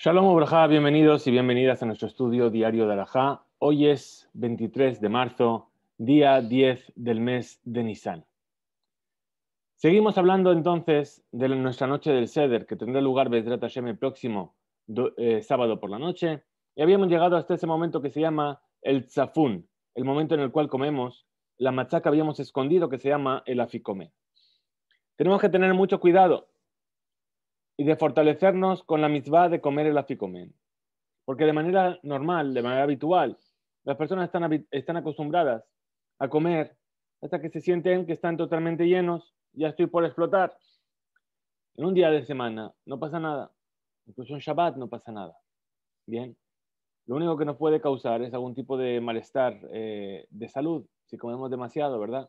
Shalom Ubraja, bienvenidos y bienvenidas a nuestro estudio diario de Araja. Hoy es 23 de marzo, día 10 del mes de Nisan. Seguimos hablando entonces de nuestra noche del Seder, que tendrá lugar el próximo eh, sábado por la noche. Y habíamos llegado hasta ese momento que se llama el Tzafun, el momento en el cual comemos la machaca habíamos escondido que se llama el Afikome. Tenemos que tener mucho cuidado y de fortalecernos con la mitzvah de comer el afikomen. Porque de manera normal, de manera habitual, las personas están, están acostumbradas a comer hasta que se sienten que están totalmente llenos, ya estoy por explotar. En un día de semana no pasa nada, incluso en Shabbat no pasa nada. Bien, lo único que nos puede causar es algún tipo de malestar eh, de salud si comemos demasiado, ¿verdad?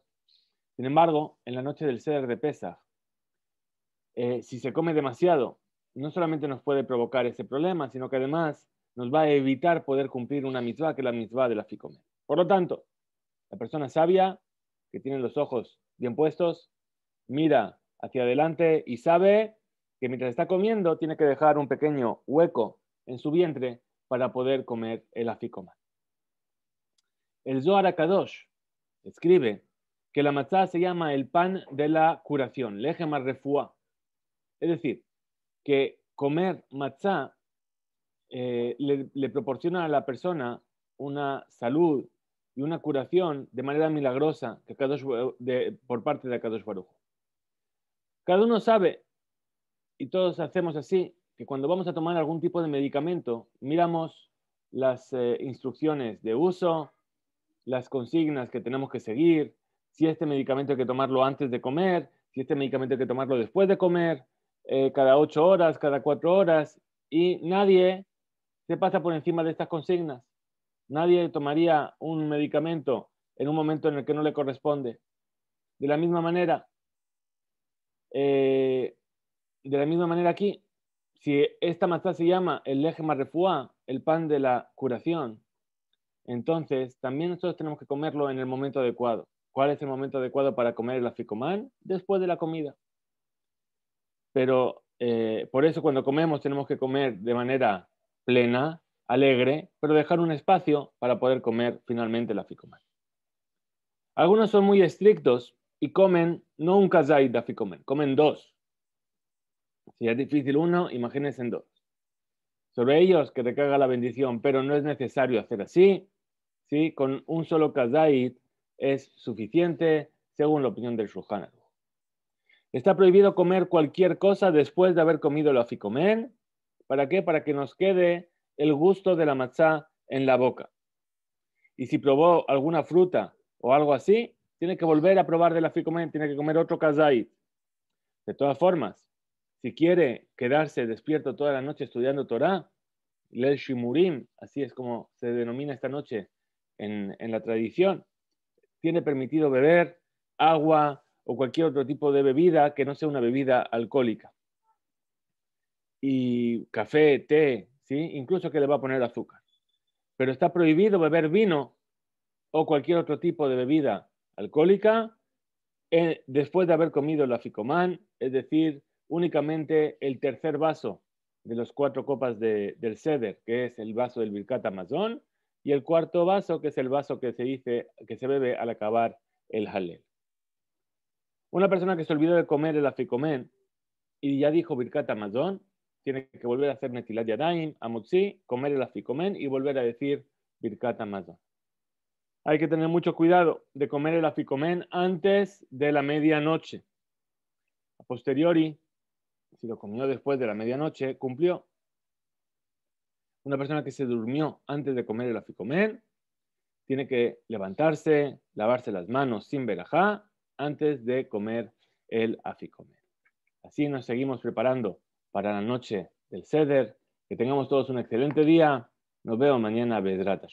Sin embargo, en la noche del ser de Pesach, eh, si se come demasiado, no solamente nos puede provocar ese problema, sino que además nos va a evitar poder cumplir una mitzvah, que es la mitzvah de la comer. Por lo tanto, la persona sabia, que tiene los ojos bien puestos, mira hacia adelante y sabe que mientras está comiendo tiene que dejar un pequeño hueco en su vientre para poder comer el aficoma. El Zohar Akadosh escribe que la matzah se llama el pan de la curación, lejema refua. Es decir, que comer matzá eh, le, proporciona a la persona una salud y una curación de manera milagrosa que por parte de Kadosh Barujo. Cada uno sabe, y todos hacemos así, que cuando vamos a tomar algún tipo de medicamento, miramos las eh, instrucciones de uso, las consignas que tenemos que seguir, si este medicamento hay que tomarlo antes de comer, si este medicamento hay que tomarlo después de comer, eh, cada ocho horas, cada cuatro horas, y nadie se pasa por encima de estas consignas. Nadie tomaría un medicamento en un momento en el que no le corresponde. De la misma manera, eh, de la misma manera aquí, si esta masa se llama el leje marrefuá, el pan de la curación, entonces también nosotros tenemos que comerlo en el momento adecuado. ¿Cuál es el momento adecuado para comer el africomán Después de la comida pero eh, por eso cuando comemos tenemos que comer de manera plena, alegre, pero dejar un espacio para poder comer finalmente la ficomel. Algunos son muy estrictos y comen no un kazait da ficomel, comen dos. Si es difícil uno, imagínense en dos. Sobre ellos que te caga la bendición, pero no es necesario hacer así. ¿sí? Con un solo kazait es suficiente, según la opinión del Shulchan Está prohibido comer cualquier cosa después de haber comido la afikomen. ¿Para qué? Para que nos quede el gusto de la matzá en la boca. Y si probó alguna fruta o algo así, tiene que volver a probar de la ficomen, tiene que comer otro kazait. De todas formas, si quiere quedarse despierto toda la noche estudiando Torah, el Shimurim, así es como se denomina esta noche en la tradición, tiene permitido beber agua, o cualquier otro tipo de bebida que no sea una bebida alcohólica. Y café, té, ¿sí? incluso que le va a poner azúcar. Pero está prohibido beber vino o cualquier otro tipo de bebida alcohólica eh, después de haber comido la ficomán es decir, únicamente el tercer vaso de los cuatro copas del ceder, que es el vaso del Birkat amazón, y el cuarto vaso, que es el vaso que se, dice, que se bebe al acabar el halel. Una persona que se olvidó de comer el afikomen y ya dijo Birkat Amazon, tiene que volver a hacer Netilat Yadayim, amotsi, comer el afikomen y volver a decir birkata Amazon. Hay que tener mucho cuidado de comer el afikomen antes de la medianoche. A posteriori, si lo comió después de la medianoche, cumplió. Una persona que se durmió antes de comer el afikomen tiene que levantarse, lavarse las manos sin verajá antes de comer el aficomer. Así nos seguimos preparando para la noche del ceder. Que tengamos todos un excelente día. Nos vemos mañana, vedrata